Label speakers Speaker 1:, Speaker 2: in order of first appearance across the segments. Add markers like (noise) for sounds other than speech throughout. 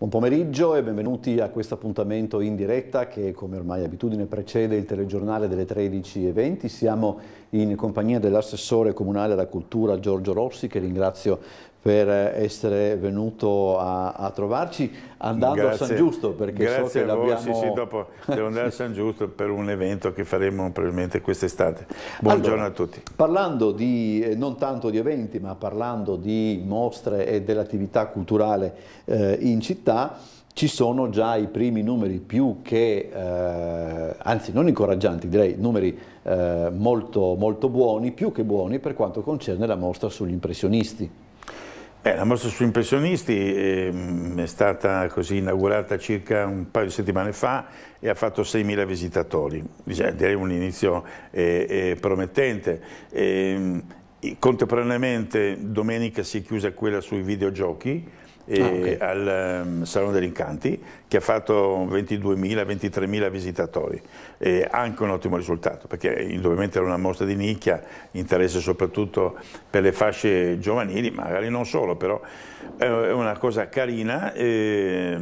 Speaker 1: Buon pomeriggio e benvenuti a questo appuntamento in diretta che come ormai abitudine precede il telegiornale delle 13.20. Siamo in compagnia dell'assessore comunale alla cultura Giorgio Rossi che ringrazio per essere venuto a, a trovarci andando grazie, a San Giusto perché grazie so che l'abbiamo... Sì, sì, dopo
Speaker 2: devo andare a San Giusto per un evento che faremo probabilmente quest'estate. Buongiorno allora, a tutti. Parlando di, eh, non
Speaker 1: tanto di eventi, ma parlando di mostre e dell'attività culturale eh, in città, ci sono già i primi numeri più che, eh, anzi non incoraggianti, direi numeri eh, molto, molto buoni, più che buoni per quanto concerne
Speaker 2: la mostra sugli impressionisti. Eh, la mostra su impressionisti ehm, è stata così inaugurata circa un paio di settimane fa e ha fatto 6.000 visitatori, direi un inizio eh, eh promettente. E, ehm, contemporaneamente domenica si è chiusa quella sui videogiochi, eh, ah, okay. al um, Salone degli Incanti che ha fatto 22.000-23.000 visitatori, eh, anche un ottimo risultato perché indubbiamente era una mostra di nicchia, interesse soprattutto per le fasce giovanili, magari non solo, però eh, è una cosa carina eh,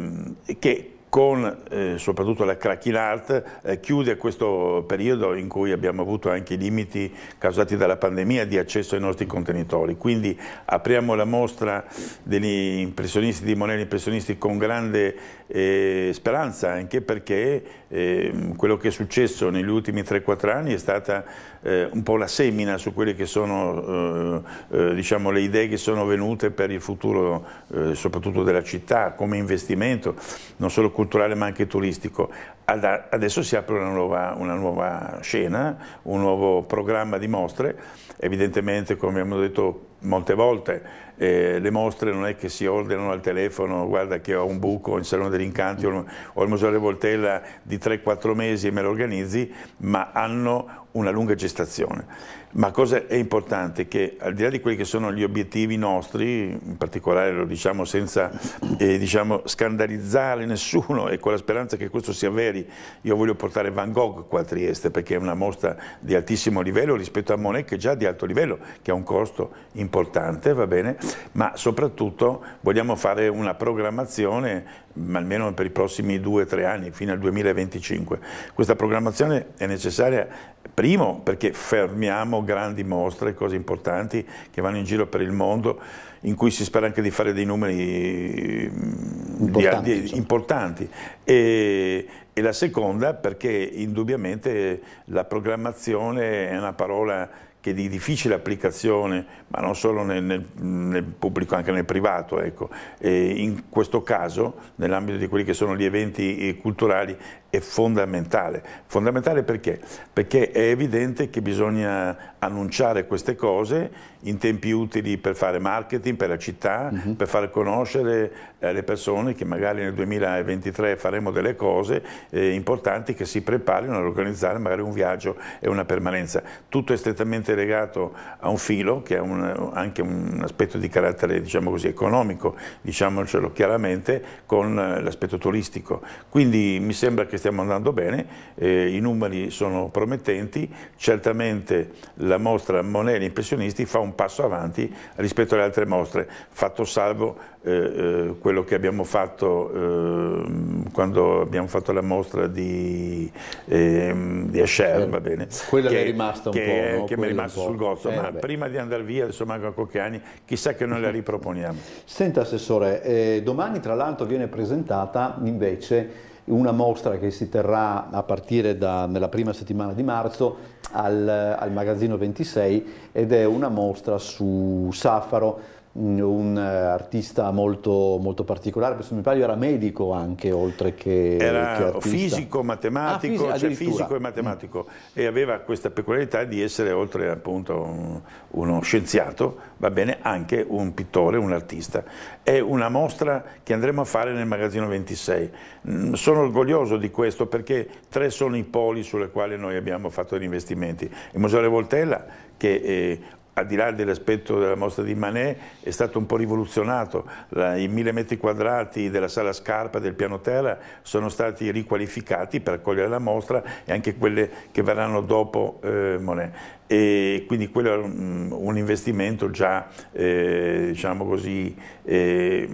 Speaker 2: che con eh, soprattutto la cracking art eh, chiude questo periodo in cui abbiamo avuto anche i limiti causati dalla pandemia di accesso ai nostri contenitori. Quindi apriamo la mostra degli impressionisti di Monelli Impressionisti con grande eh, speranza anche perché ehm, quello che è successo negli ultimi 3-4 anni è stata eh, un po' la semina su quelle che sono eh, eh diciamo, le idee che sono venute per il futuro eh, soprattutto della città come investimento non solo culturale ma anche turistico. Ad, adesso si apre una nuova, una nuova scena, un nuovo programma di mostre, evidentemente come abbiamo detto molte volte eh, le mostre non è che si ordinano al telefono, guarda che ho un buco in Salone degli Incanti o al Museo della Voltella di 3-4 mesi e me lo organizzi, ma hanno una lunga gestazione. Ma cosa è importante? Che al di là di quelli che sono gli obiettivi nostri, in particolare lo diciamo senza eh, diciamo, scandalizzare nessuno e con la speranza che questo sia veri, io voglio portare Van Gogh qua a Trieste perché è una mostra di altissimo livello rispetto a Monet che è già di alto livello, che ha un costo importante, va bene, ma soprattutto vogliamo fare una programmazione almeno per i prossimi due o tre anni, fino al 2025. Questa programmazione è necessaria Primo perché fermiamo grandi mostre, cose importanti che vanno in giro per il mondo, in cui si spera anche di fare dei numeri mm, importanti. Di, di, importanti. E, e, la seconda perché indubbiamente la programmazione è una parola che di difficile applicazione, ma non solo nel, nel, nel pubblico, anche nel privato. Ecco. in questo caso, nell'ambito di quelli che sono gli eventi eh, culturali, è fondamentale. Fondamentale perché? Perché è evidente che bisogna annunciare queste cose in tempi utili per fare marketing per la città, uh mhm. -huh. per far conoscere eh, le persone che magari nel 2023 faremo delle cose eh, importanti che si preparino ad organizzare magari un viaggio e una permanenza. Tutto è strettamente legato a un filo che è un, anche un aspetto di carattere diciamo così, economico, diciamocelo chiaramente, con eh, l'aspetto turistico. Quindi mi sembra che stiamo andando bene, eh, i numeri sono promettenti, certamente la mostra Monelli Impressionisti fa un passo avanti rispetto alle altre mostre, fatto salvo eh, eh quello che abbiamo fatto ehm, quando abbiamo fatto la mostra di, ehm, di Asher, va bene, quella che, è rimasta un che, po', no? che mi è rimasta sul gozzo, eh, ma vabbè. prima di andare via, adesso manca qualche anni, chissà che non la riproponiamo.
Speaker 1: Senta Assessore, eh, domani tra l'altro viene presentata invece una mostra che si terrà a partire dalla prima settimana di marzo al, al Magazzino 26 ed è una mostra su Safaro un eh, artista molto, molto particolare, mi pare era medico anche oltre che, era che fisico,
Speaker 2: matematico, ah, fisi cioè fisico e matematico mm. e aveva questa peculiarità di essere oltre appunto un, uno scienziato, va bene, anche un pittore, un artista. È una mostra che andremo a fare nel magazzino 26. Mm, sono orgoglioso di questo perché tre sono i poli sulle quali noi abbiamo fatto gli investimenti. Il Museo Voltella che eh, al di là dell'aspetto della mostra di Manet, è stato un po' rivoluzionato. La, I mille metri quadrati della sala scarpa del piano terra sono stati riqualificati per accogliere la mostra e anche quelle che verranno dopo eh, Monet e quindi quello era mm, un investimento già eh, diciamo così, eh,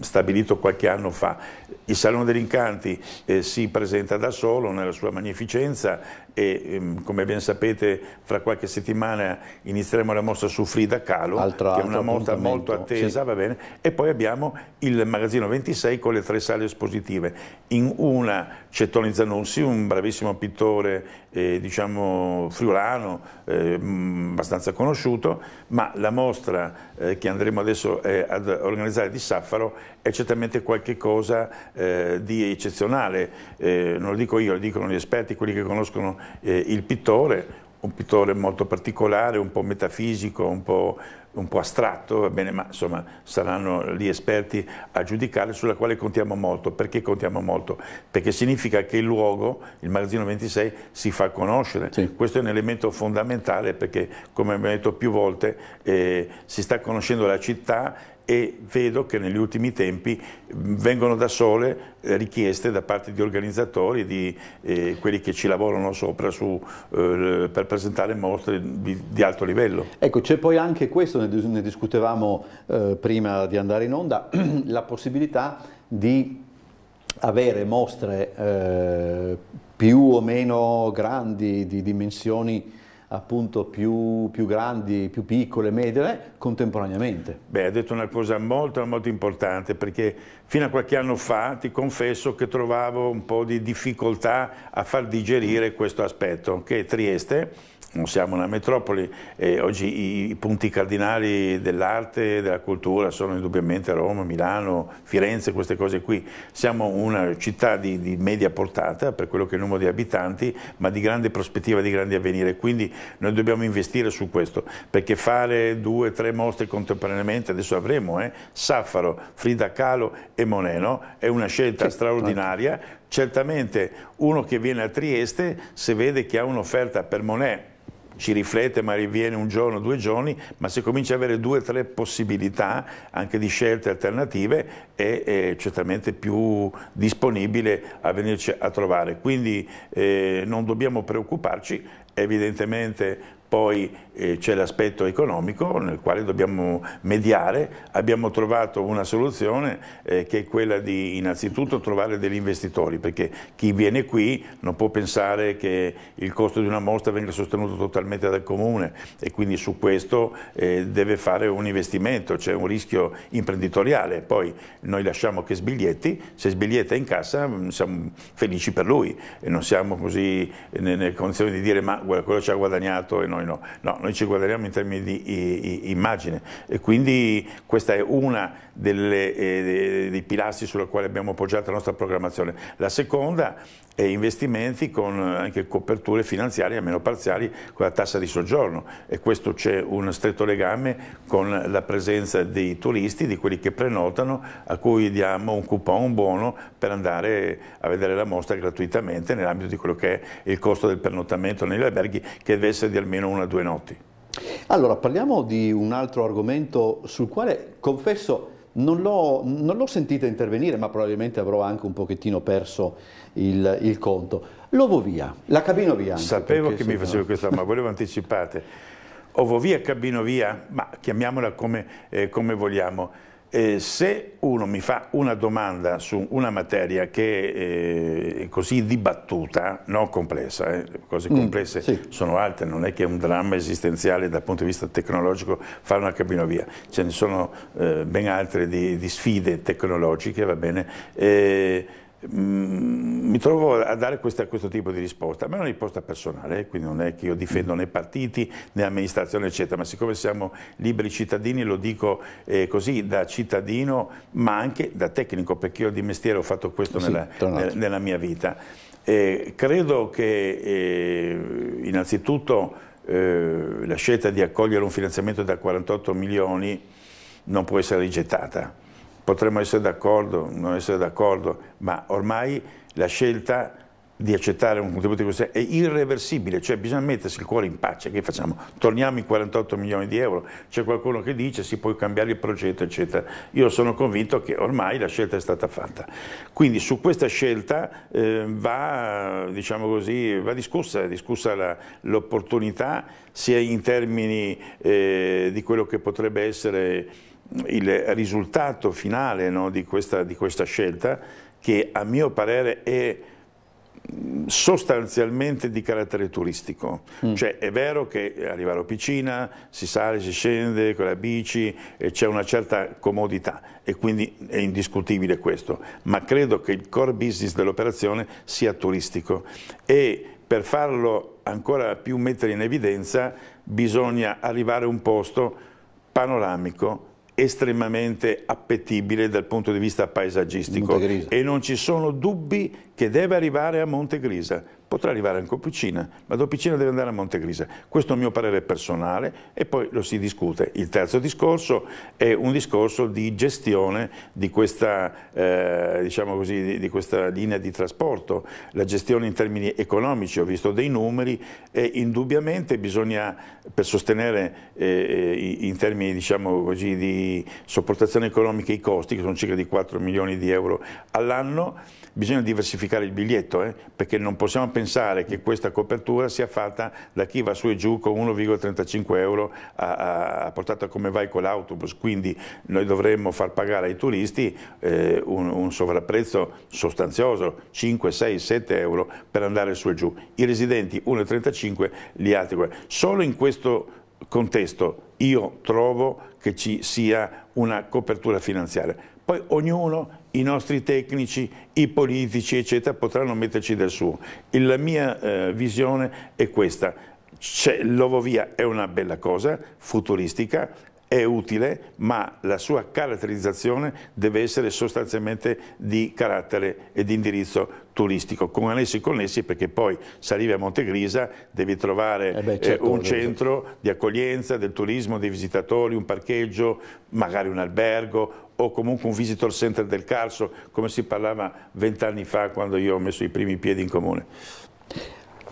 Speaker 2: stabilito qualche anno fa. Il Salone degli Incanti eh, si presenta da solo nella sua magnificenza e ehm, come ben sapete fra qualche settimana inizieremo la mostra su Frida Kahlo altro, che è una mostra molto attesa sì. e poi abbiamo il magazzino 26 con le tre sale espositive in una c'è Tony Zanussi, un bravissimo pittore eh, diciamo, friulano, eh, mm, abbastanza conosciuto, ma la mostra eh, che andremo adesso eh, ad organizzare di Saffaro è certamente qualcosa eh, di eccezionale, eh, non lo dico io, lo dicono gli esperti, quelli che conoscono il pittore, un pittore molto particolare, un po' metafisico, un po', un po astratto, bene, ma insomma saranno gli esperti a giudicare, sulla quale contiamo molto. Perché contiamo molto? Perché significa che il luogo, il magazzino 26, si fa conoscere. Sì. Questo è un elemento fondamentale perché, come abbiamo detto più volte, eh, si sta conoscendo la città e vedo che negli ultimi tempi mm, vengono da sole eh, richieste da parte di organizzatori, di eh, quelli che ci lavorano sopra su, eh, per presentare mostre di, di alto livello. Ecco, c'è poi anche
Speaker 1: questo, ne, discutevamo eh, prima di andare in onda, (clears throat) la possibilità di avere mostre eh, più o meno grandi, di dimensioni appunto più, più grandi, più piccole, medie, eh,
Speaker 2: contemporaneamente. Beh, ha detto una cosa molto, molto importante perché fino a qualche anno fa ti confesso che trovavo un po' di difficoltà a far digerire questo aspetto, che Trieste non siamo una metropoli, eh, oggi i punti cardinali dell'arte e della cultura sono indubbiamente Roma, Milano, Firenze, queste cose qui. Siamo una città di, di media portata per quello che è il numero di abitanti, ma di grande prospettiva, di grande avvenire. Quindi noi dobbiamo investire su questo, perché fare due o tre mostre contemporaneamente, adesso avremo, eh, Saffaro, Frida Kahlo e Moneno, è una scelta sì, straordinaria, tanto. certamente uno che viene a Trieste se vede che ha un'offerta per Monet ci riflette, magari viene un giorno, due giorni, ma se comincia ad avere due o tre possibilità anche di scelte alternative è, è, certamente più disponibile a venirci a trovare. Quindi eh, non dobbiamo preoccuparci, evidentemente poi eh, c'è l'aspetto economico nel quale dobbiamo mediare, abbiamo trovato una soluzione eh, che è quella di innanzitutto trovare degli investitori perché chi viene qui non può pensare che il costo di una mostra venga sostenuto totalmente dal comune e quindi su questo eh, deve fare un investimento, c'è un rischio imprenditoriale, poi noi lasciamo che sbiglietti, se sbiglietta in cassa mm, siamo felici per lui e non siamo così eh, nelle condizioni di dire ma quello ci ha guadagnato e non noi no, no noi ci guadagniamo in termini di i, i, immagine e quindi questa è una delle, eh, dei pilastri sulla quale abbiamo appoggiato la nostra programmazione. La seconda è investimenti con eh, anche coperture finanziarie almeno parziali con la tassa di soggiorno e questo c'è un stretto legame con la presenza dei turisti, di quelli che prenotano, a cui diamo un coupon, un buono per andare a vedere la mostra gratuitamente nell'ambito di quello che è il costo del prenotamento negli alberghi che deve essere di almeno una o due notti.
Speaker 1: Allora, parliamo di un altro argomento sul quale, confesso, non l'ho, sentita intervenire, ma probabilmente avrò anche un pochettino perso il, il conto. L'Ovovia, la Cabinovia. Sapevo che mi facevo
Speaker 2: questa, ma volevo anticipate. (laughs) Ovovia, Cabinovia, ma chiamiamola come, eh, come vogliamo eh, se uno mi fa una domanda su una materia che è eh, così dibattuta, non complessa, eh, cose complesse mm, sì. sono altre, non è che è un dramma esistenziale dal punto di vista tecnologico fare una cabinovia, ce ne sono eh, ben altre di, di sfide tecnologiche, va bene, eh, Mm, mi trovo a dare questa, questo tipo di risposta. A me è una risposta personale, eh, quindi non è che io difendo né partiti né amministrazione, eccetera, ma siccome siamo liberi cittadini lo dico eh, così da cittadino, ma anche da tecnico, perché io di mestiere ho fatto questo sì, nella, nella, mia vita. Eh, credo che eh, innanzitutto eh, la scelta di accogliere un finanziamento da 48 milioni non può essere rigettata Potremmo essere d'accordo, non essere d'accordo, ma ormai la scelta di accettare un contributo di questo è irreversibile, cioè bisogna mettersi il cuore in pace, che facciamo? Torniamo i 48 milioni di euro, c'è qualcuno che dice si può cambiare il progetto, eccetera. Io sono convinto che ormai la scelta è stata fatta. Quindi su questa scelta eh, va, diciamo così, va, discussa, discussa l'opportunità sia in termini eh, di quello che potrebbe essere il risultato finale no, di, questa, di questa scelta che a mio parere è mm, sostanzialmente di carattere turistico, mm. cioè è vero che arrivare a piscina, si sale, si scende con la bici, c'è una certa comodità e quindi è indiscutibile questo, ma credo che il core business dell'operazione sia turistico e per farlo ancora più mettere in evidenza bisogna arrivare a un posto panoramico, estremamente appetibile dal punto di vista paesaggistico e non ci sono dubbi che deve arrivare a Monte Grisa potrà arrivare anche a Piccina, ma Doppicina deve andare a Montegrise. Questo è il mio parere personale e poi lo si discute. Il terzo discorso è un discorso di gestione di questa, eh, diciamo così, di, di questa linea di trasporto, la gestione in termini economici, ho visto dei numeri e indubbiamente bisogna, per sostenere eh, eh in termini diciamo così, di sopportazione economica i costi, che sono circa di 4 milioni di euro all'anno, bisogna diversificare il biglietto, eh, perché non possiamo pensare pensare che questa copertura sia fatta da chi va su e giù con 1,35 euro a, a, portata come vai con l'autobus, quindi noi dovremmo far pagare ai turisti eh, un, un sovrapprezzo sostanzioso, 5, 6, 7 euro per andare su e giù, i residenti 1,35, gli altri. Solo in questo contesto io trovo che ci sia una copertura finanziaria poi ognuno, i nostri tecnici, i politici, eccetera, potranno metterci del suo. E la mia eh, visione è questa. L'Ovovia è una bella cosa, futuristica, è utile, ma la sua caratterizzazione deve essere sostanzialmente di carattere e di indirizzo turistico, con annessi connessi perché poi se arrivi a Montegrisa devi trovare eh beh, certo, eh, un centro di accoglienza del turismo, dei visitatori, un parcheggio, magari un albergo, o comunque un visitor center del Carso, come si parlava vent'anni fa quando io ho messo i primi piedi in comune.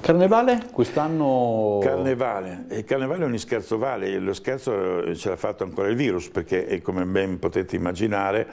Speaker 3: Carnevale
Speaker 1: quest'anno?
Speaker 2: Carnevale, il carnevale è un scherzo vale, lo scherzo eh, ce l'ha fatto ancora il virus perché come ben potete immaginare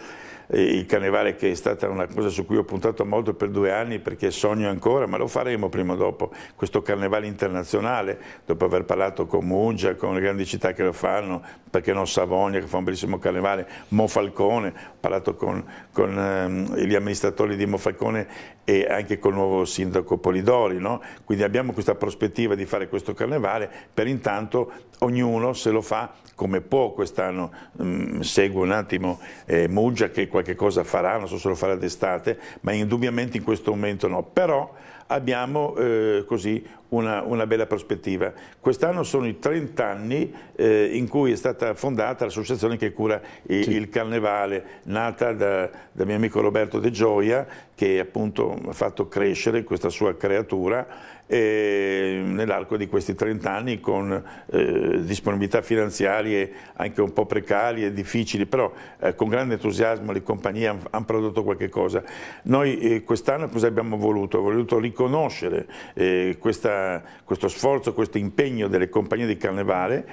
Speaker 2: eh, il carnevale che è stata una cosa su cui ho puntato molto per due anni perché sogno ancora, ma lo faremo prima o dopo, questo carnevale internazionale, dopo aver parlato con Muggia, con le grandi città che lo fanno, perché no Savonia che fa un bellissimo carnevale, Monfalcone, ho parlato con, con um, gli amministratori di Monfalcone e anche col nuovo sindaco Polidori, no? Quindi quindi abbiamo questa prospettiva di fare questo carnevale, per intanto ognuno se lo fa come può quest'anno. Mm, seguo un attimo eh, Muggia che qualche cosa farà, non so se lo farà d'estate, ma indubbiamente in questo momento no. Però abbiamo eh, così una, una bella prospettiva. Quest'anno sono i 30 anni eh, in cui è stata fondata l'associazione che cura il, sì. il Carnevale, nata da, da, mio amico Roberto De Gioia, che appunto ha fatto crescere questa sua creatura eh, nell'arco di questi 30 anni con eh, disponibilità finanziarie anche un po' precarie, difficili, però eh, con grande entusiasmo le compagnie hanno han prodotto qualche cosa. Noi eh, quest'anno cosa abbiamo voluto? Abbiamo voluto riconoscere eh, questa eh, questo sforzo, questo impegno delle compagnie di carnevale.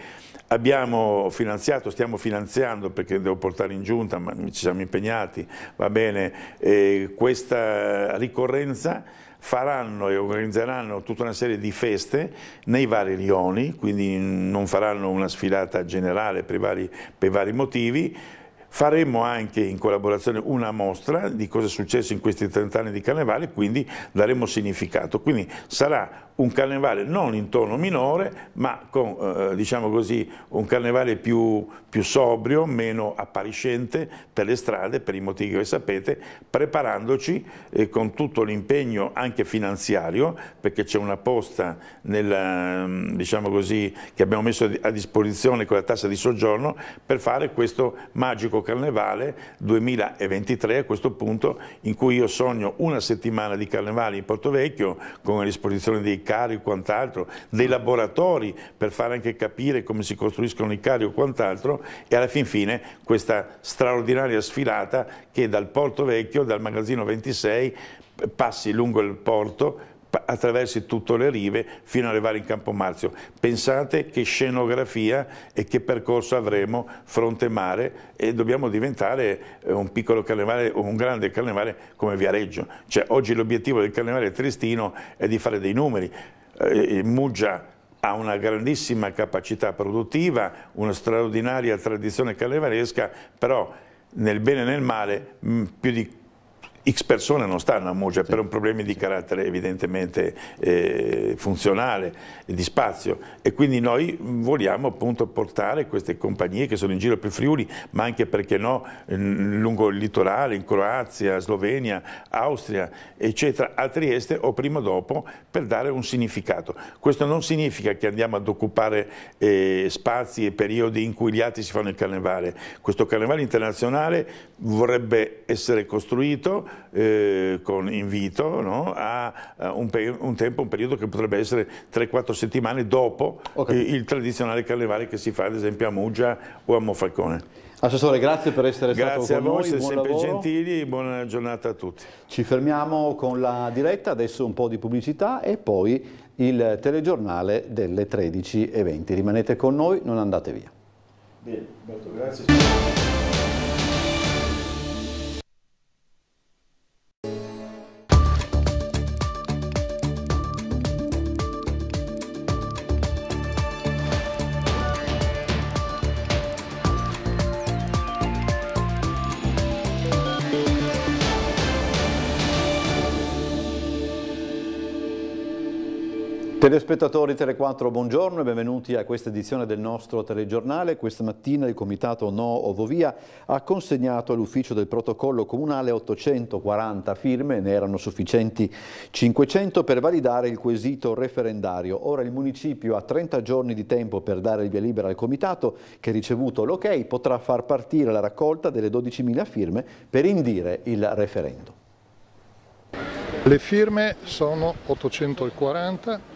Speaker 2: Abbiamo finanziato, stiamo finanziando perché devo portare in giunta, ma ci siamo impegnati, va bene, eh, questa ricorrenza faranno e organizzeranno tutta una serie di feste nei vari rioni, quindi non faranno una sfilata generale per vari, per vari motivi, Faremo anche in collaborazione una mostra di cosa è successo in questi 30 anni di carnevale, quindi daremo significato. Quindi sarà un carnevale non in tono minore, ma con, eh, diciamo così, un carnevale più, più sobrio, meno appariscente per le strade, per i motivi che sapete, preparandoci eh, con tutto l'impegno anche finanziario, perché c'è una posta nella, mm, diciamo così, che abbiamo messo a disposizione con la tassa di soggiorno per fare questo magico Carnevale 2023, a questo punto in cui io sogno una settimana di carnevale in Porto Vecchio con l'esposizione dei carri e quant'altro, dei laboratori per fare anche capire come si costruiscono i carri o quant'altro e alla fin fine questa straordinaria sfilata che dal Porto Vecchio, dal magazzino 26, passi lungo il porto attraversi tutte le rive fino ad arrivare in Campo Marzio. Pensate che scenografia e che percorso avremo fronte mare e dobbiamo diventare eh, un piccolo carnevale un grande carnevale come Viareggio. Cioè, oggi l'obiettivo del carnevale tristino è di fare dei numeri. Eh, eh, Muggia ha una grandissima capacità produttiva, una straordinaria tradizione carnevalesca, però nel bene e nel male mm, più di X persone non stanno a Muggia sì. per un problema di carattere evidentemente eh, funzionale, di spazio e quindi noi vogliamo appunto portare queste compagnie che sono in giro per Friuli ma anche perché no lungo il litorale, in Croazia, Slovenia, Austria eccetera a Trieste o prima o dopo per dare un significato. Questo non significa che andiamo ad occupare eh, spazi e periodi in cui gli altri si fanno il carnevale, questo carnevale internazionale vorrebbe essere costruito eh, con invito no? a, a un, un, tempo, un periodo che potrebbe essere 3-4 settimane dopo okay. eh, il tradizionale carnevale che si fa ad esempio a Muggia o a Monfalcone. Assessore, grazie per essere grazie stato con noi. Grazie a voi, siete sempre lavoro. gentili e buona giornata a
Speaker 1: tutti. Ci fermiamo con la diretta, adesso un po' di pubblicità e poi il telegiornale delle 13.20. Rimanete con noi, non andate via.
Speaker 3: Bene,
Speaker 2: molto grazie.
Speaker 1: Telespettatori Tele4, buongiorno e benvenuti a questa edizione del nostro telegiornale. Questa mattina il comitato No Ovovia ha consegnato all'ufficio del protocollo comunale 840 firme, ne erano sufficienti 500 per validare il quesito referendario. Ora il municipio ha 30 giorni di tempo per dare il via libera al comitato che ricevuto l'ok potrà far partire la raccolta delle 12.000 firme per indire il referendum.
Speaker 4: Le firme sono 840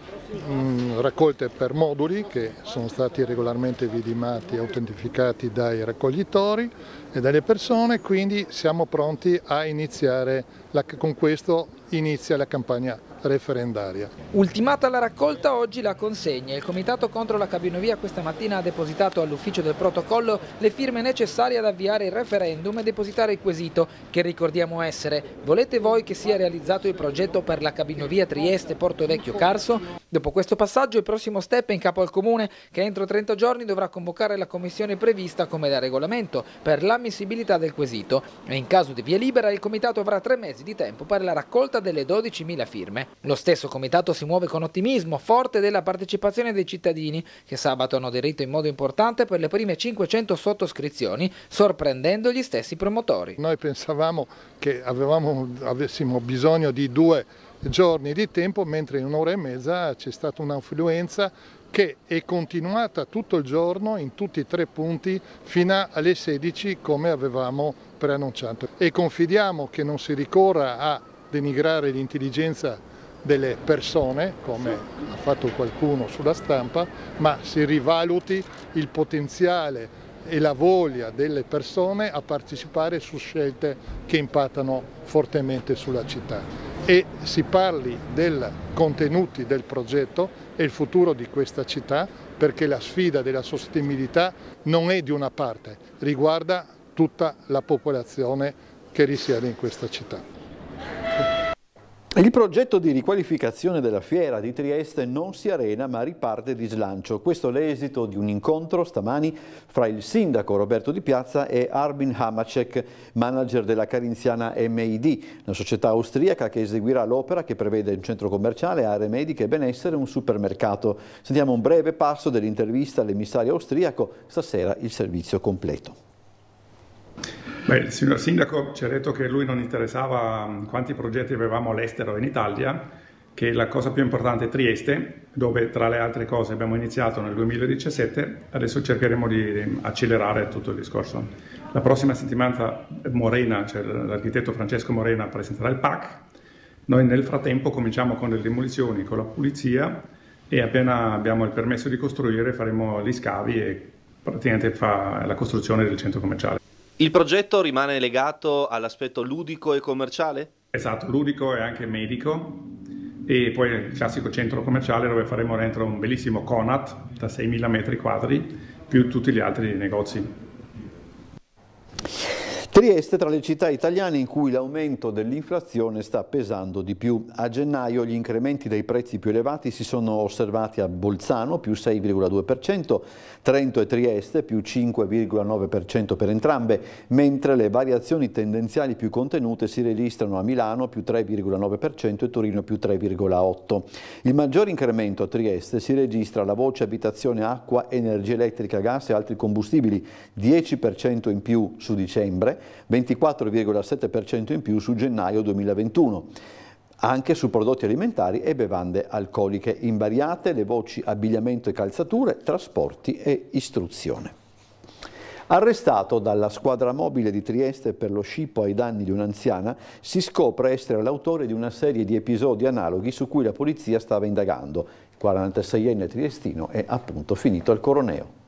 Speaker 4: Mm, raccolte per moduli che sono stati regolarmente vidimati e autentificati dai raccoglitori e dalle persone, quindi siamo pronti a iniziare la, con questo inizia la campagna referendaria.
Speaker 3: Ultimata la raccolta, oggi la consegna. Il Comitato contro la cabinovia questa mattina ha depositato all'ufficio del protocollo le firme necessarie ad avviare il referendum e depositare il quesito, che ricordiamo essere volete voi che sia realizzato il progetto per la cabinovia Trieste-Porto Vecchio-Carso? Dopo questo passaggio il prossimo step è in capo al Comune, che entro 30 giorni dovrà convocare la commissione prevista come da regolamento per l'ammissibilità del quesito e in caso di via libera il Comitato avrà tre mesi di tempo per la raccolta delle 12.000 firme. Lo stesso comitato si muove con ottimismo, forte della partecipazione dei cittadini, che sabato hanno aderito in modo importante per le prime 500
Speaker 4: sottoscrizioni, sorprendendo gli stessi promotori. Noi pensavamo che avevamo, avessimo bisogno di due giorni di tempo, mentre in un'ora e mezza c'è stata un'affluenza che è continuata tutto il giorno in tutti e tre punti fino alle 16 come avevamo preannunciato e confidiamo che non si ricorra a denigrare l'intelligenza delle persone, come ha fatto qualcuno sulla stampa, ma si rivaluti il potenziale e la voglia delle persone a partecipare su scelte che impattano fortemente sulla città e si parli dei contenuti del progetto e il futuro di questa città perché la sfida della sostenibilità non è di una parte, riguarda tutta la popolazione che risiede in questa città. Il progetto di riqualificazione della fiera di Trieste non si
Speaker 1: arena ma riparte di slancio. Questo è l'esito di un incontro stamani fra il sindaco Roberto Di Piazza e Armin Hamacek, manager della carinziana MID, una società austriaca che eseguirà l'opera che prevede un centro commerciale, aree mediche e benessere e un supermercato. Sentiamo un breve passo dell'intervista all'emissario austriaco, stasera il servizio completo.
Speaker 2: Beh, il signor Sindaco ci ha detto che lui non interessava mm, quanti progetti avevamo all'estero in Italia, che la cosa più importante è Trieste, dove tra le altre cose abbiamo iniziato nel 2017, adesso cercheremo di accelerare tutto il discorso. La prossima settimana Morena, cioè l'architetto Francesco Morena presenterà il PAC, noi nel frattempo cominciamo con le demolizioni, con la pulizia e appena abbiamo il permesso di costruire faremo gli scavi e praticamente fa la
Speaker 5: costruzione del centro commerciale. Il progetto rimane legato all'aspetto ludico e commerciale? Esatto, ludico e anche medico e poi il classico centro commerciale dove faremo
Speaker 2: dentro un bellissimo Conat da 6.000 metri quadri più tutti gli altri negozi.
Speaker 1: Trieste tra le città italiane in cui l'aumento dell'inflazione sta pesando di più. A gennaio gli incrementi dei prezzi più elevati si sono osservati a Bolzano più 6,2%, Trento e Trieste più 5,9% per entrambe, mentre le variazioni tendenziali più contenute si registrano a Milano più 3,9% e Torino più 3,8%. Il maggior incremento a Trieste si registra alla voce abitazione, acqua, energia elettrica, gas e altri combustibili, 10% in più su dicembre 24,7% in più su gennaio 2021 anche su prodotti alimentari e bevande alcoliche, invariate le voci abbigliamento e calzature, trasporti e istruzione. Arrestato dalla squadra mobile di Trieste per lo scippo ai danni di un'anziana, si scopre essere l'autore di una serie di episodi analoghi su cui la polizia stava indagando. Il 46enne triestino è appunto finito al coroneo.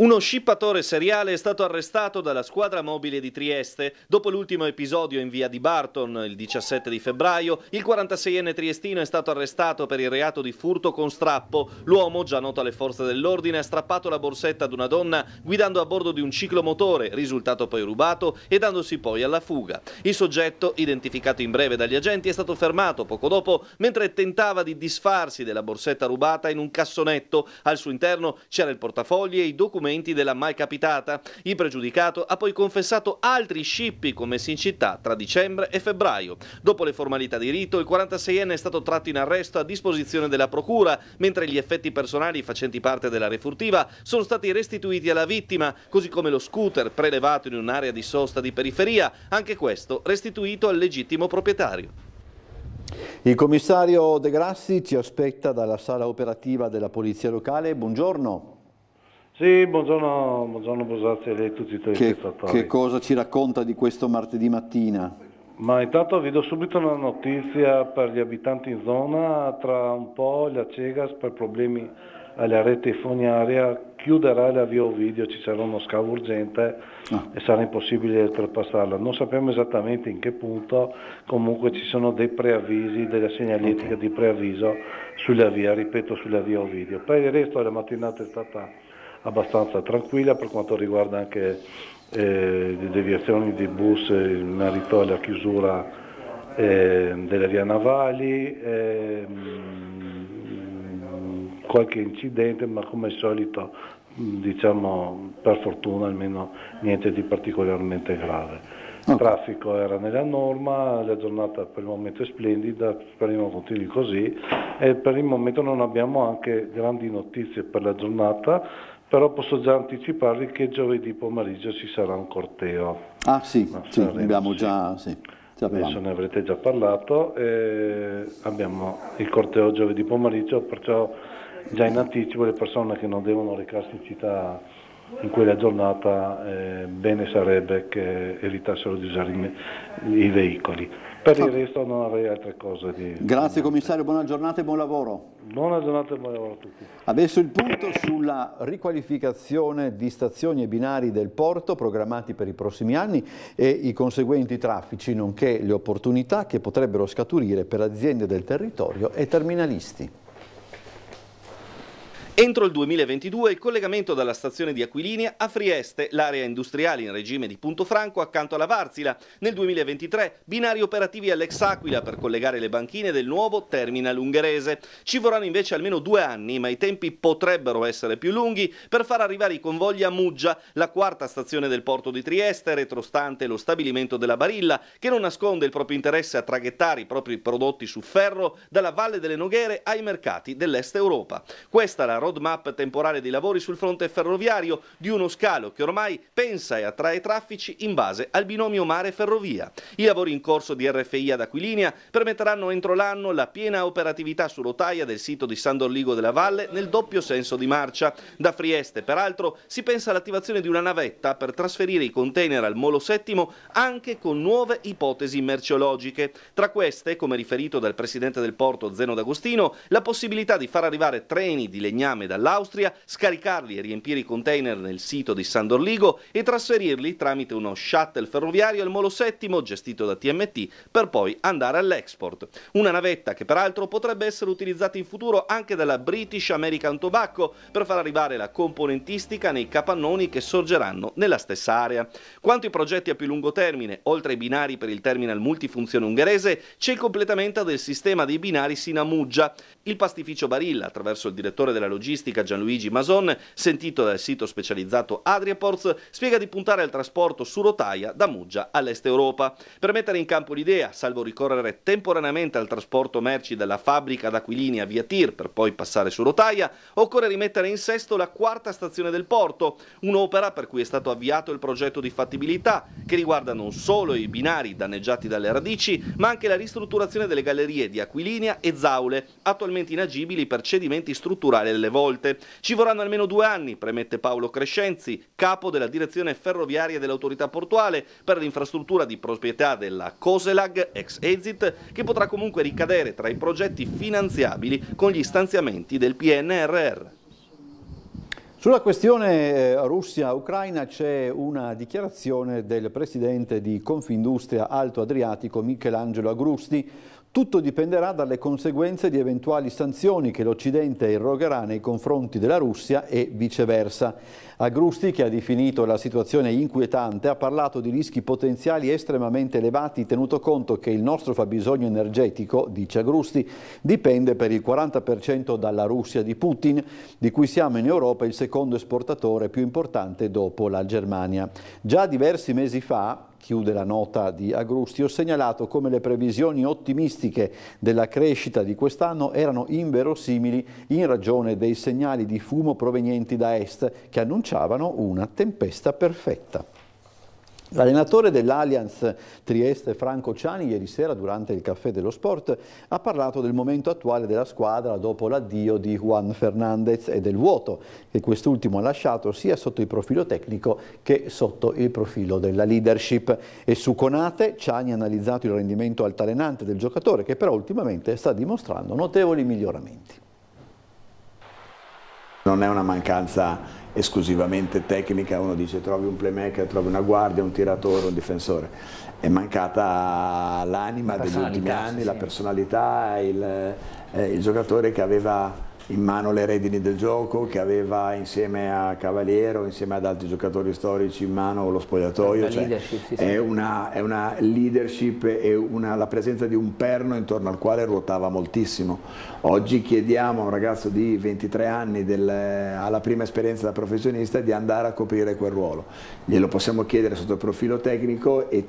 Speaker 5: Uno scippatore seriale è stato arrestato dalla squadra mobile di Trieste. Dopo l'ultimo episodio in via di Barton, il 17 di febbraio, il 46enne triestino è stato arrestato per il reato di furto con strappo. L'uomo, già noto alle forze dell'ordine, ha strappato la borsetta ad una donna guidando a bordo di un ciclomotore, risultato poi rubato e dandosi poi alla fuga. Il soggetto, identificato in breve dagli agenti, è stato fermato poco dopo mentre tentava di disfarsi della borsetta rubata in un cassonetto. Al suo interno c'era il portafogli e i documenti argomenti della capitata. Il pregiudicato ha poi confessato altri scippi commessi in città tra dicembre e febbraio. Dopo le formalità di rito, il 46enne è stato tratto in arresto a disposizione della procura, mentre gli effetti personali facenti parte della refurtiva sono stati restituiti alla vittima, così come lo scooter prelevato in un'area di sosta di periferia, anche questo restituito al legittimo proprietario.
Speaker 1: Il commissario De Grassi ci aspetta dalla sala operativa della Polizia Locale. Buongiorno. Sì, buongiorno, buongiorno Bosazzi e a tutti i telespettatori. Che, cosa ci racconta di questo martedì mattina?
Speaker 6: Ma intanto vi do subito una notizia per gli abitanti in zona, tra un po' la Cegas per problemi alla rete fognaria chiuderà la via Ovidio, ci sarà uno scavo urgente ah. e sarà impossibile oltrepassarla. Non sappiamo esattamente in che punto, comunque ci sono dei preavvisi, della segnaletica okay. di preavviso sulla via, ripeto, sulla via Ovidio. Per il resto la mattinata è stata abbastanza tranquilla per quanto riguarda anche eh, le deviazioni di bus in merito alla chiusura eh, delle vie navali, eh, qualche incidente, ma come al solito diciamo per fortuna almeno niente di particolarmente grave. Il traffico era nella norma, la giornata per il momento è splendida, speriamo continui così e per il momento non abbiamo anche grandi notizie per la giornata però posso già anticiparvi che giovedì pomeriggio ci sarà un corteo. Ah sì, sì abbiamo già... Sì. Adesso ne avrete già parlato, eh, abbiamo il corteo giovedì pomeriggio, perciò già in anticipo le persone che non devono recarsi in città in quella giornata eh, bene sarebbe che evitassero di usare i, i veicoli. Per il resto non avrei altre cose di... Grazie commissario, buona giornata e buon lavoro. Buona giornata e buon lavoro a tutti.
Speaker 1: Adesso il punto sulla riqualificazione di stazioni e binari del porto programmati per i prossimi anni e i conseguenti traffici, nonché le opportunità che potrebbero scaturire per aziende del territorio e terminalisti.
Speaker 5: Entro il 2022 il collegamento dalla stazione di Aquilinia a Frieste, l'area industriale in regime di punto franco accanto alla Varzila. Nel 2023 binari operativi all'ex Aquila per collegare le banchine del nuovo terminal ungherese. Ci vorranno invece almeno due anni, ma i tempi potrebbero essere più lunghi per far arrivare i convogli a Muggia, la quarta stazione del porto di Trieste, retrostante lo stabilimento della Barilla, che non nasconde il proprio interesse a traghettare i propri prodotti su ferro dalla Valle delle Noghere ai mercati dell'Est Europa. Questa è la roadmap temporale dei lavori sul fronte ferroviario di uno scalo che ormai pensa e attrae traffici in base al binomio mare-ferrovia. I lavori in corso di RFI ad Aquilinea permetteranno entro l'anno la piena operatività su rotaia del sito di San Dorligo della Valle nel doppio senso di marcia. Da Trieste, peraltro, si pensa all'attivazione di una navetta per trasferire i container al Molo VII anche con nuove ipotesi merceologiche. Tra queste, come riferito dal presidente del porto Zeno D'Agostino, la possibilità di far arrivare treni di legname lame dall'Austria, scaricarli e riempire i container nel sito di San Dorligo e trasferirli tramite uno shuttle ferroviario al Molo VII gestito da TMT per poi andare all'export. Una navetta che peraltro potrebbe essere utilizzata in futuro anche dalla British American Tobacco per far arrivare la componentistica nei capannoni che sorgeranno nella stessa area. Quanto ai progetti a più lungo termine, oltre ai binari per il terminal multifunzione ungherese, c'è il completamento del sistema dei binari Sinamuggia. Il pastificio Barilla, attraverso il direttore della logistica, logistica Gianluigi Mason, sentito dal sito specializzato Adriaports, spiega di puntare al trasporto su rotaia da Muggia all'est Europa. Per mettere in campo l'idea, salvo ricorrere temporaneamente al trasporto merci dalla fabbrica d'Aquilini a via Tir per poi passare su rotaia, occorre rimettere in sesto la quarta stazione del porto, un'opera per cui è stato avviato il progetto di fattibilità che riguarda non solo i binari danneggiati dalle radici, ma anche la ristrutturazione delle gallerie di Aquilinea e Zaule, attualmente inagibili per cedimenti strutturali delle volte volte. Ci vorranno almeno due anni, premette Paolo Crescenzi, capo della direzione ferroviaria dell'autorità portuale per l'infrastruttura di proprietà della Coselag, ex Exit, che potrà comunque ricadere tra i progetti finanziabili con gli stanziamenti del PNRR.
Speaker 1: Sulla questione eh, Russia-Ucraina c'è una dichiarazione del presidente di Confindustria Alto Adriatico Michelangelo Agrusti tutto dipenderà dalle conseguenze di eventuali sanzioni che l'Occidente irrogherà nei confronti della Russia e viceversa. Agrusti, che ha definito la situazione inquietante, ha parlato di rischi potenziali estremamente elevati tenuto conto che il nostro fabbisogno energetico, dice Agrusti, dipende per il 40% dalla Russia di Putin, di cui siamo in Europa il secondo esportatore più importante dopo la Germania. Già diversi mesi fa chiude la nota di Agrusti, ho segnalato come le previsioni ottimistiche della crescita di quest'anno erano inverosimili in ragione dei segnali di fumo provenienti da est che annunciavano una tempesta perfetta. L'allenatore dell'Allianz Trieste Franco Ciani ieri sera durante il caffè dello sport ha parlato del momento attuale della squadra dopo l'addio di Juan Fernandez e del vuoto che quest'ultimo ha lasciato sia sotto il profilo tecnico che sotto il profilo della leadership. E su Conate Ciani ha analizzato il rendimento altalenante del giocatore che però ultimamente sta dimostrando notevoli miglioramenti
Speaker 3: non è una mancanza esclusivamente tecnica, uno dice trovi un playmaker, trovi una guardia, un tiratore, un difensore, è mancata l'anima degli ultimi anni, sì. la personalità, il, eh, il giocatore che aveva in mano le redini del gioco, che aveva insieme a Cavaliero, insieme ad altri giocatori storici in mano lo spogliatoio. Cioè, sì, sì. È, una, è, una, leadership e la presenza di un perno intorno al quale ruotava moltissimo. Oggi chiediamo a un ragazzo di 23 anni, alla prima esperienza da professionista, di andare a coprire quel ruolo. Glielo possiamo chiedere sotto il profilo tecnico e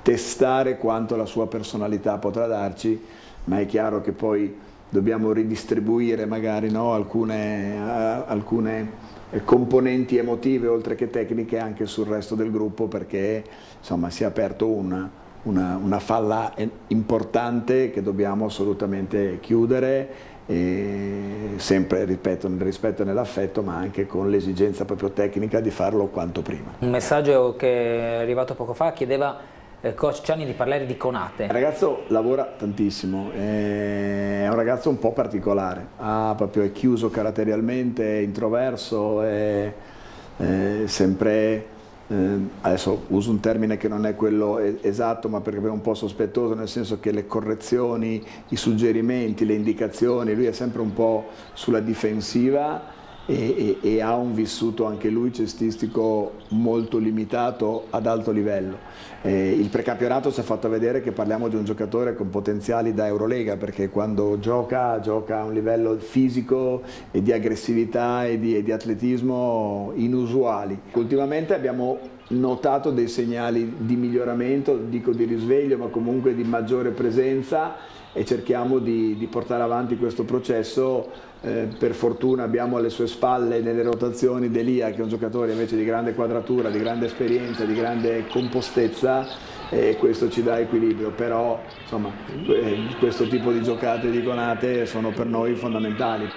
Speaker 3: testare quanto la sua personalità potrà darci, ma è chiaro che poi dobbiamo ridistribuire magari no, alcune, uh, alcune, componenti emotive oltre che tecniche anche sul resto del gruppo perché insomma, si è aperto un, una, una, falla importante che dobbiamo assolutamente chiudere sempre ripeto, nel rispetto e nell'affetto ma anche con l'esigenza proprio tecnica di farlo quanto prima.
Speaker 4: Un messaggio che è arrivato poco fa chiedeva eh, coach Ciani di parlare di Conate. Il
Speaker 3: ragazzo lavora tantissimo, è un ragazzo un po' particolare, ah, è chiuso caratterialmente, è introverso, è, è sempre... Eh, adesso uso un termine che non è quello esatto, ma perché è un po' sospettoso, nel senso che le correzioni, i suggerimenti, le indicazioni, lui è sempre un po' sulla difensiva e, e, e, ha un vissuto anche lui cestistico molto limitato ad alto livello. Eh, il precampionato ci ha fatto vedere che parliamo di un giocatore con potenziali da Eurolega perché quando gioca gioca a un livello fisico e di aggressività e di, e di atletismo inusuali. Ultimamente abbiamo notato dei segnali di miglioramento, dico di risveglio, ma comunque di maggiore presenza e cerchiamo di, di portare avanti questo processo eh, per fortuna abbiamo alle sue spalle nelle rotazioni Delia che è un giocatore invece di grande quadratura, di grande esperienza, di grande compostezza e questo ci dà equilibrio, però insomma, eh, questo tipo di giocate e di gonate sono per noi fondamentali.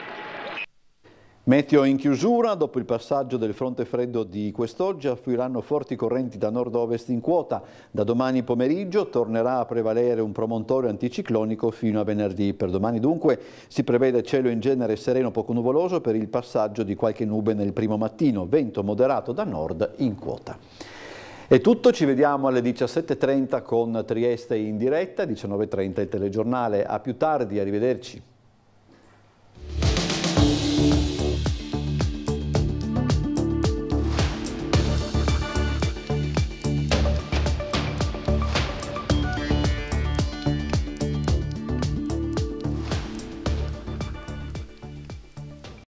Speaker 1: Meteo in chiusura, dopo il passaggio del fronte freddo di quest'oggi affluiranno forti correnti da nord-ovest in quota. Da domani pomeriggio tornerà a prevalere un promontorio anticiclonico fino a venerdì. Per domani dunque si prevede cielo in genere sereno poco nuvoloso per il passaggio di qualche nube nel primo mattino, vento moderato da nord in quota. È tutto, ci vediamo alle 17.30 con Trieste in diretta, 19.30 il telegiornale. A più tardi, arrivederci.